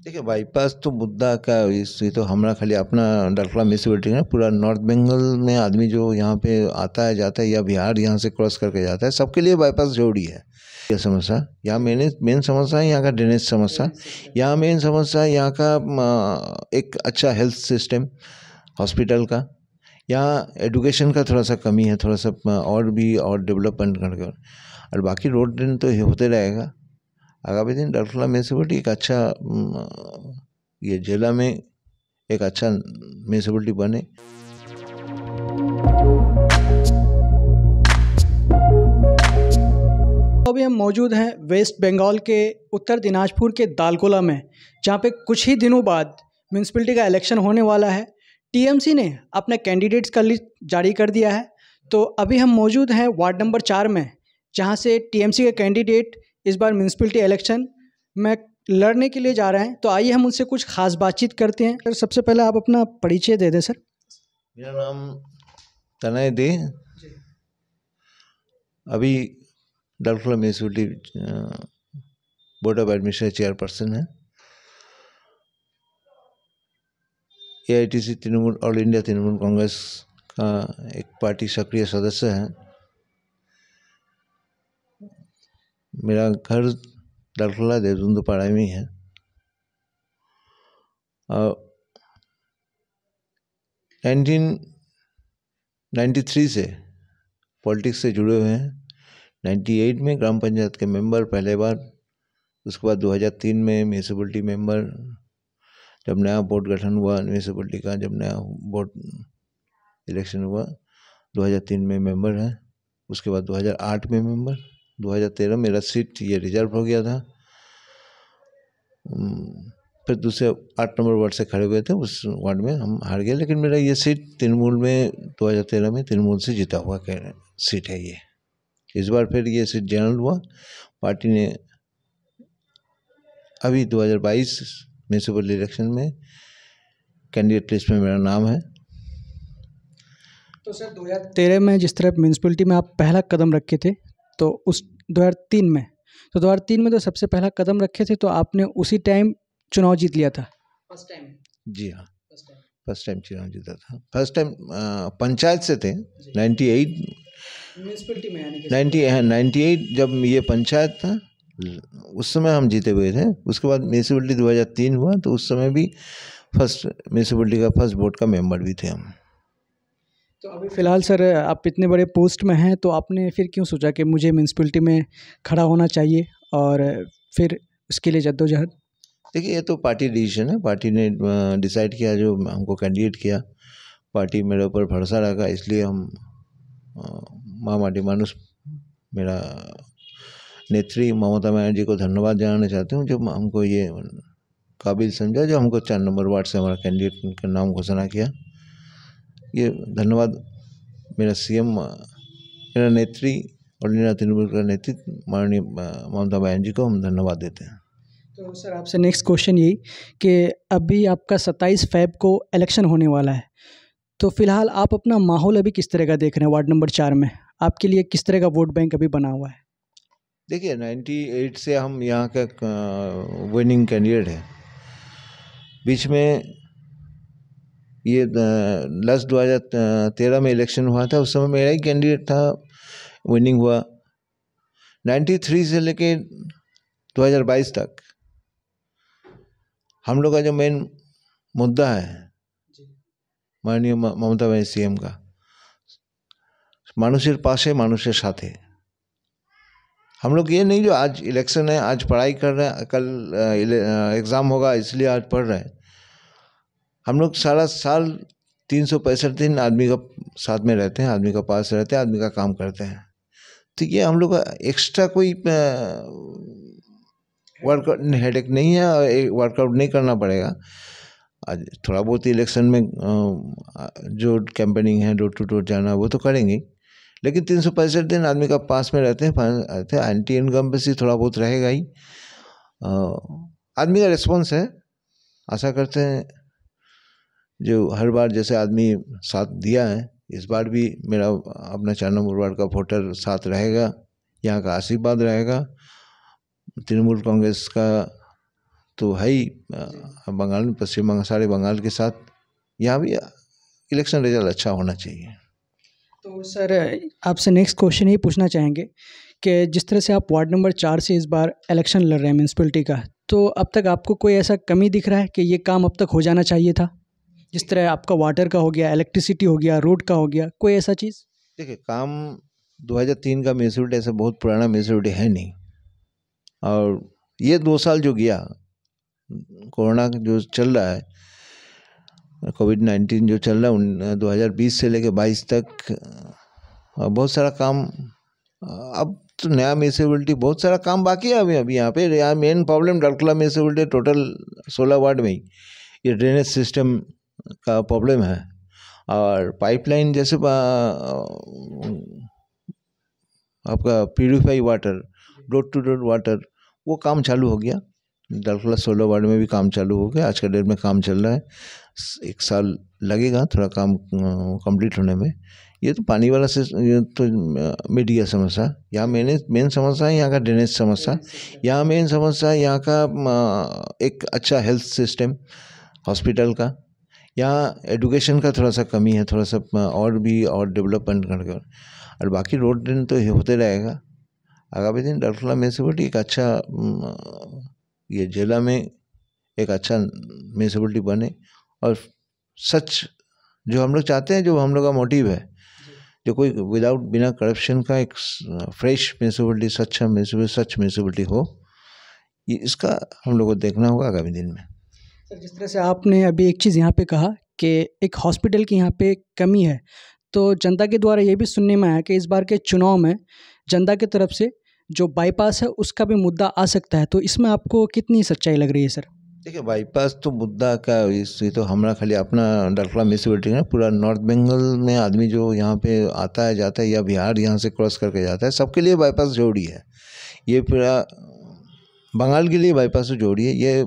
देखिए बाईपास तो मुद्दा का इससे तो हमारा खाली अपना डलखला म्यूनसिपलिटी है पूरा नॉर्थ बंगाल में आदमी जो यहाँ पे आता है जाता है या बिहार यहाँ से क्रॉस करके जाता है सबके लिए बाईपास जरूरी है यह समस्या यहाँ मेन मेन समस्या है यहाँ का ड्रेनेज समस्या यहाँ मेन समस्या है यहाँ का एक अच्छा हेल्थ सिस्टम हॉस्पिटल का यहाँ एडुकेशन का थोड़ा सा कमी है थोड़ा सा और भी और डेवलपमेंट करके और बाकी रोड ड्रेन तो होते रहेगा आगामी दिन डलखोला म्यूनसिपलिटी एक अच्छा ये जिला में एक अच्छा म्यूनसिपलिटी बने तो अभी हम मौजूद हैं वेस्ट बंगाल के उत्तर दिनाजपुर के दालकोला में जहाँ पे कुछ ही दिनों बाद म्यूनसिपलिटी का इलेक्शन होने वाला है टीएमसी ने अपने कैंडिडेट्स का लिस्ट जारी कर दिया है तो अभी हम मौजूद हैं वार्ड नंबर चार में जहाँ से टीएमसी के कैंडिडेट इस बार म्यूनसिपलिटी इलेक्शन में लड़ने के लिए जा रहे हैं तो आइए हम उनसे कुछ खास बातचीत करते हैं सर सबसे पहले आप अपना परिचय दे दें सर मेरा नाम तनय दे अभी Dalkhola municipality board of admission chairperson है A C Trinamool All India Trinamool Congress का एक पार्टी सक्रिय सदस्य है मेरा घर दरखला देवबंद पड़ा में है और नाइनटीन नाइन्टी थ्री से पॉलिटिक्स से जुड़े हुए हैं नाइन्टी एट में ग्राम पंचायत के मेंबर पहले बार उसके बाद दो हज़ार तीन में म्यूनसिपलिटी मेंबर जब नया बोर्ड गठन हुआ म्यूनसिपलिटी का जब नया बोर्ड इलेक्शन हुआ दो हज़ार तीन में मेंबर है उसके बाद दो हज़ार आठ में मेंबर दो हज़ार तेरह मेरा सीट ये रिजर्व हो गया था फिर दूसरे आठ नंबर वार्ड से खड़े हुए थे उस वार्ड में हम हार गए लेकिन मेरा ये सीट तृणमूल में दो हज़ार तेरह में तृणमूल से जीता हुआ सीट है ये इस बार फिर ये सीट जनरल हुआ पार्टी ने अभी 2022 म्यूनसिपल इलेक्शन में कैंडिडेट लिस्ट में मेरा नाम है तो सर 2013 में जिस तरह म्यूनसिपलिटी में आप पहला कदम रखे थे तो उस दो हज़ार तीन में तो दो हज़ार तीन में तो सबसे पहला कदम रखे थे तो आपने उसी टाइम चुनाव जीत लिया था फर्स्ट टाइम जी हाँ फर्स्ट टाइम चुनाव जीता था फर्स्ट टाइम पंचायत से थे नाइन्टी एट म्यूनसिपलिटी में नाइन्टी नाइन्टी हाँ, एट जब ये पंचायत था उस समय हम जीते हुए थे उसके बाद म्यूनसिपलिटी तीन हुआ तो उस समय भी फर्स्ट म्यूनसिपलिटी का फर्स्ट बोर्ड का मेम्बर भी थे हम तो अभी फ़िलहाल सर आप इतने बड़े पोस्ट में हैं तो आपने फिर क्यों सोचा कि मुझे म्यूनसिपलिटी में खड़ा होना चाहिए और फिर उसके लिए जद्दोजहद देखिए ये तो पार्टी डिसीजन है पार्टी ने डिसाइड किया जो हमको कैंडिडेट किया पार्टी मेरे ऊपर भरोसा रखा इसलिए हम माटी मानुस मेरा नेत्री ममता बनर्जी को धन्यवाद जानना चाहते हूँ जो हमको ये काबिल समझा जो हमको चार नंबर वार्ड से हमारा कैंडिडेट का नाम घोषणा किया ये धन्यवाद मेरा सी एम मेरा नेत्री और नीना तिरुमल का नेतृत्व माननीय ममता बनर्जी जी को हम धन्यवाद देते हैं तो सर आपसे नेक्स्ट क्वेश्चन यही कि अभी आपका सत्ताईस फैब को इलेक्शन होने वाला है तो फिलहाल आप अपना माहौल अभी किस तरह का देख रहे हैं वार्ड नंबर चार में आपके लिए किस तरह का वोट बैंक अभी बना हुआ है देखिए 98 से हम यहाँ का विनिंग कैंडिडेट हैं बीच में ये लास्ट दो हज़ार तेरह में इलेक्शन हुआ था उस समय मेरा ही कैंडिडेट था विनिंग हुआ 93 से लेके 2022 तक हम लोग का जो मेन मुद्दा है माननीय ममता बनर्जी एम का मानुषर पास है मानुषर साथ हम लोग ये नहीं जो आज इलेक्शन है आज पढ़ाई कर रहे हैं कल एग्ज़ाम होगा इसलिए आज पढ़ रहे हैं हम लोग सारा साल तीन सौ पैंसठ दिन आदमी का साथ में रहते हैं आदमी का पास रहते हैं आदमी का काम करते हैं तो ये हम लोग का एक्स्ट्रा कोई वर्कआउट हेड एक नहीं है और वर्कआउट नहीं करना पड़ेगा आज थोड़ा बहुत इलेक्शन में जो कैंपेनिंग है डोर टू डोर जाना वो तो करेंगे लेकिन तीन सौ पैंसठ दिन आदमी का पास में रहते हैं रहते हैं एंटी इनकम्पेसी थोड़ा बहुत रहेगा ही आदमी का रिस्पॉन्स है आशा करते हैं जो हर बार जैसे आदमी साथ दिया है इस बार भी मेरा अपना चार नंबर वार्ड का वोटर साथ रहेगा यहाँ का आशीर्वाद रहेगा तृणमूल कांग्रेस का तो है ही बंगाल में पश्चिम बंगाल सारे बंगाल के साथ यहाँ भी इलेक्शन रिजल्ट अच्छा होना चाहिए तो सर आपसे नेक्स्ट क्वेश्चन ये पूछना चाहेंगे कि जिस तरह से आप वार्ड नंबर चार से इस बार इलेक्शन लड़ रहे हैं म्यूनसिपलिटी का तो अब तक आपको कोई ऐसा कमी दिख रहा है कि ये काम अब तक हो जाना चाहिए था जिस तरह आपका वाटर का हो गया इलेक्ट्रिसिटी हो गया रोड का हो गया कोई ऐसा चीज़ देखिए काम 2003 का म्यूनसिपलिटी ऐसा बहुत पुराना म्यूनसिपलिटी है नहीं और ये दो साल जो गया कोरोना जो चल रहा है कोविड नाइन्टीन जो चल रहा है 2020 से लेकर 22 तक बहुत सारा काम अब तो नया म्यूनसिपलिटी बहुत सारा काम बाकी है अभी अभी यहाँ पे यहाँ main problem Dalkhola municipality total सोलह वार्ड में ही ये ड्रेनेज सिस्टम का प्रॉब्लम है और पाइपलाइन जैसे आपका purify water door to door water वो काम चालू हो गया डलखला सोलह वार्ड में भी काम चालू हो गया आज का डेट में काम चल रहा है एक साल लगेगा थोड़ा काम कंप्लीट होने में ये तो पानी वाला से तो मीडिया समस्या यहाँ मैंने मेन समस्या है यहाँ का ड्रेनेज समस्या यहाँ मेन समस्या है यहाँ का एक अच्छा हेल्थ सिस्टम हॉस्पिटल का यहाँ एडुकेशन का थोड़ा सा कमी है थोड़ा सा और भी और डेवलपमेंट करके और बाकी रोड दिन तो होते रहेगा आगामी दिन डलखला म्यूनसिपलिटी एक अच्छा ये जिला में एक अच्छा म्यूनसिपलिटी बने और सच जो हम लोग चाहते हैं जो हम लोग का मोटिव है जो कोई विदाउट बिना करप्शन का एक फ्रेश म्यूनसिपलिटी स्वच्छ म्यूनसिपल सच म्यूनसिपलिटी हो ये इसका हम लोग को देखना होगा आगामी दिन में सर जिस तरह से आपने अभी एक चीज़ यहाँ पे कहा कि एक हॉस्पिटल की यहाँ पे कमी है तो जनता के द्वारा ये भी सुनने में आया कि इस बार के चुनाव में जनता की तरफ से जो बाईपास है उसका भी मुद्दा आ सकता है तो इसमें आपको कितनी सच्चाई लग रही है सर देखिए बाईपास तो मुद्दा का इस तो हमारा खाली अपना डलखला म्यूनसिपलिटी है पूरा नॉर्थ बंगाल में आदमी जो यहाँ पे आता है जाता है या बिहार यहाँ से क्रॉस करके जाता है सबके लिए बाईपास जरूरी है ये पूरा बंगाल के लिए बाईपास से है ये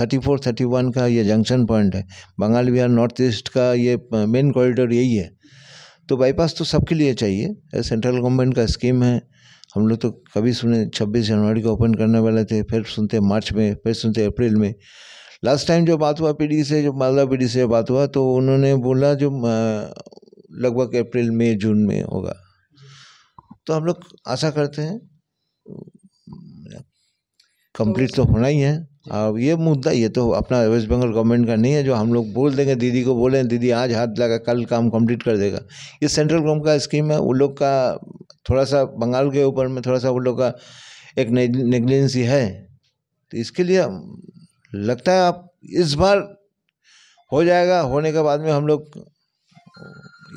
थर्टी फोर थर्टी वन का ये जंक्शन पॉइंट है बंगाल बिहार नॉर्थ ईस्ट का ये मेन कॉरिडोर यही है तो बाईपास तो सबके लिए चाहिए सेंट्रल गवर्नमेंट का स्कीम है हम लोग तो कभी सुने 26 जनवरी को ओपन करने वाले थे फिर सुनते मार्च में फिर सुनते अप्रैल में लास्ट टाइम जो बात हुआ पी से जो मालदा पी से बात हुआ तो उन्होंने बोला जो लगभग अप्रैल मई जून में होगा तो हम लोग आशा करते हैं कंप्लीट तो-, तो होना ही है अब ये मुद्दा ये तो अपना वेस्ट बंगाल गवर्नमेंट का नहीं है जो हम लोग बोल देंगे दीदी को बोलें दीदी आज हाथ लगा कल काम कंप्लीट कर देगा ये सेंट्रल गवर्नमेंट का स्कीम है उन लोग का थोड़ा सा बंगाल के ऊपर में थोड़ा सा उन लोग का एक नेग्लिजेंसी है तो इसके लिए लगता है आप इस बार हो जाएगा होने के बाद में हम लोग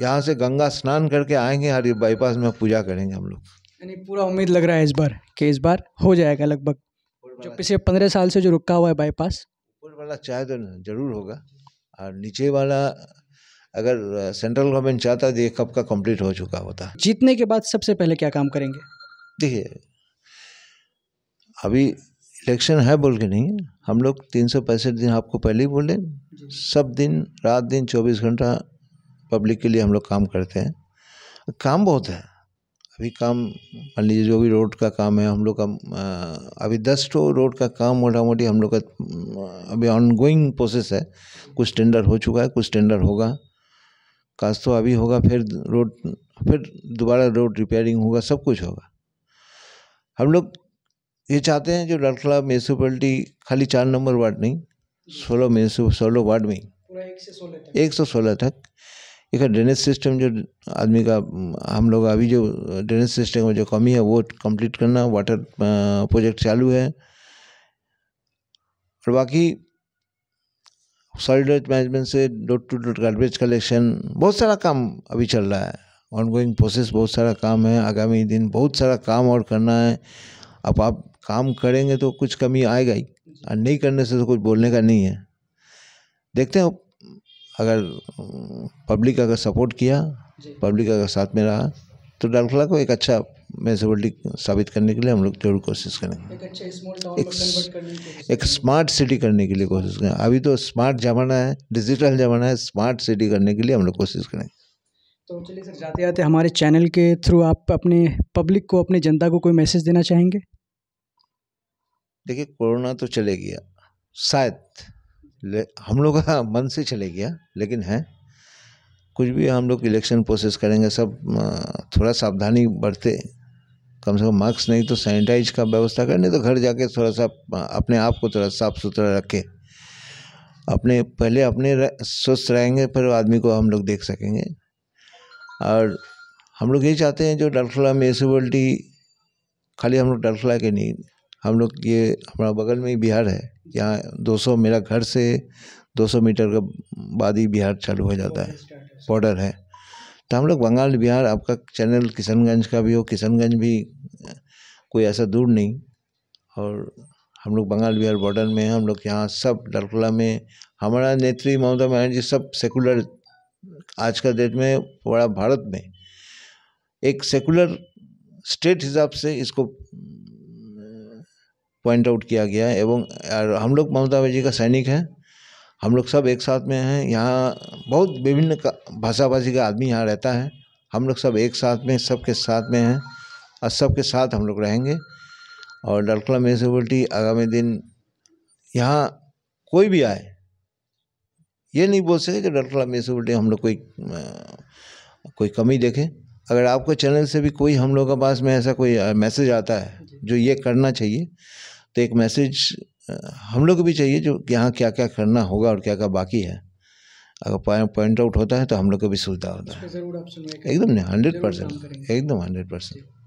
यहाँ से गंगा स्नान करके आएंगे हर बाईपास में पूजा करेंगे हम लोग यानी पूरा उम्मीद लग रहा है इस बार कि इस बार हो जाएगा लगभग जो पिछले पंद्रह साल से जो रुका हुआ है बाईपास ऊपर वाला चाहे तो जरूर होगा और नीचे वाला अगर सेंट्रल गवर्नमेंट चाहता तो कब का कंप्लीट हो चुका होता जीतने के बाद सबसे पहले क्या काम करेंगे देखिए अभी इलेक्शन है बोल के नहीं हम लोग तीन सौ पैंसठ दिन आपको पहले ही बोले सब दिन रात दिन चौबीस घंटा पब्लिक के लिए हम लोग काम करते हैं काम बहुत है अभी काम मान लीजिए जो भी रोड का काम है हम लोग का अभी दस ठो रोड का काम मोटा मोटी हम लोग का अभी ऑनगोइंग प्रोसेस है कुछ टेंडर हो चुका है कुछ टेंडर होगा काज तो अभी होगा फिर रोड फिर दोबारा रोड रिपेयरिंग होगा सब कुछ होगा हम लोग ये चाहते हैं जो लड़खला म्यूनसिपलिटी खाली चार नंबर वार्ड नहीं सोलह म्यूनसिप सोलह वार्ड में एक सौ सोलह तक देखिए ड्रेनेज सिस्टम जो आदमी का हम लोग अभी जो ड्रेनेज सिस्टम में जो कमी है वो कंप्लीट करना वाटर प्रोजेक्ट चालू है और बाकी सॉलिड वेस्ट मैनेजमेंट से door to door garbage collection बहुत सारा काम अभी चल रहा है ऑनगोइंग प्रोसेस बहुत सारा काम है आगामी दिन बहुत सारा काम और करना है अब आप काम करेंगे तो कुछ कमी आएगा ही और नहीं करने से तो कुछ बोलने का नहीं है देखते हैं अगर पब्लिक अगर सपोर्ट किया पब्लिक अगर साथ में रहा तो डालखला को एक अच्छा म्यूनसिपलिटी साबित करने के लिए हम लोग जरूर कोशिश करेंगे एक, एक स्मार्ट सिटी करने के लिए कोशिश करें अभी तो स्मार्ट जमाना है डिजिटल जमाना है स्मार्ट सिटी करने के लिए हम लोग कोशिश करेंगे तो चलिए सर जाते जाते हमारे चैनल के थ्रू आप अपने पब्लिक को अपने जनता को कोई मैसेज देना चाहेंगे देखिए कोरोना तो चले गया शायद ले हम लोग का मन से चले गया लेकिन है कुछ भी हम लोग इलेक्शन प्रोसेस करेंगे सब थोड़ा सावधानी बरते कम से कम मास्क नहीं तो सैनिटाइज का व्यवस्था करें नहीं तो घर जाके थोड़ा सा अपने आप को थोड़ा साफ सुथरा रखें अपने पहले अपने स्वस्थ रहेंगे फिर आदमी को हम लोग देख सकेंगे और हम लोग ये चाहते हैं जो डलखला में खाली हम लोग डलखला के नहीं हम लोग ये हमारा बगल में ही बिहार है यहाँ दो सौ मेरा घर से दो सौ मीटर का बाद ही बिहार चालू हो जाता है बॉर्डर है तो हम लोग बंगाल बिहार आपका चैनल किशनगंज का भी हो किशनगंज भी कोई ऐसा दूर नहीं और हम लोग बंगाल बिहार बॉर्डर में हम लोग यहाँ सब डलकुला में हमारा नेत्री ममता बनर्जी सब सेकुलर आज का डेट में पूरा भारत में एक सेकुलर स्टेट हिसाब से इसको पॉइंट आउट किया गया है एवं हम लोग ममता बनर्जी का सैनिक हैं हम लोग सब एक साथ में हैं यहाँ बहुत विभिन्न भाषा भाषी का आदमी यहाँ रहता है हम लोग सब एक साथ में सबके साथ में हैं और सबके साथ हम लोग रहेंगे और डलकला म्यूनसिपलिटी आगामी दिन यहाँ कोई भी आए ये नहीं बोल सके कि डलकला म्यूनसिपलिटी हम लोग कोई कोई कमी देखें अगर आपको चैनल से भी कोई हम लोग के पास में ऐसा कोई मैसेज आता है जो ये करना चाहिए तो एक मैसेज हम लोग को भी चाहिए जो कि यहाँ क्या क्या करना होगा और क्या क्या बाकी है अगर पॉइंट आउट होता है तो हम लोग को भी सुविधा होता है एकदम नहीं हंड्रेड परसेंट एकदम हंड्रेड परसेंट